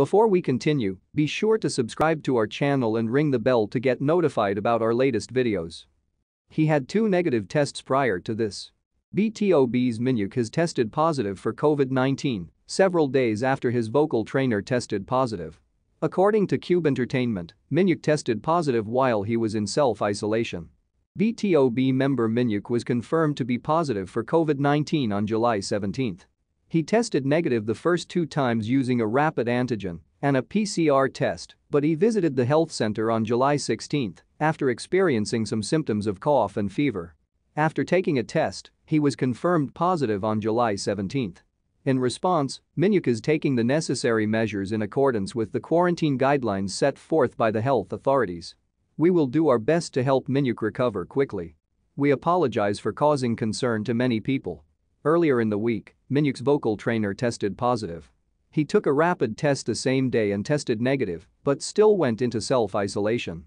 Before we continue, be sure to subscribe to our channel and ring the bell to get notified about our latest videos. He had two negative tests prior to this. BTOB's Minyuk has tested positive for COVID-19 several days after his vocal trainer tested positive. According to Cube Entertainment, Minyuk tested positive while he was in self-isolation. BTOB member Minyuk was confirmed to be positive for COVID-19 on July 17. He tested negative the first two times using a rapid antigen and a PCR test, but he visited the health center on July 16 after experiencing some symptoms of cough and fever. After taking a test, he was confirmed positive on July 17. In response, Minuk is taking the necessary measures in accordance with the quarantine guidelines set forth by the health authorities. We will do our best to help Minuk recover quickly. We apologize for causing concern to many people. Earlier in the week, Minyuk's vocal trainer tested positive. He took a rapid test the same day and tested negative, but still went into self-isolation.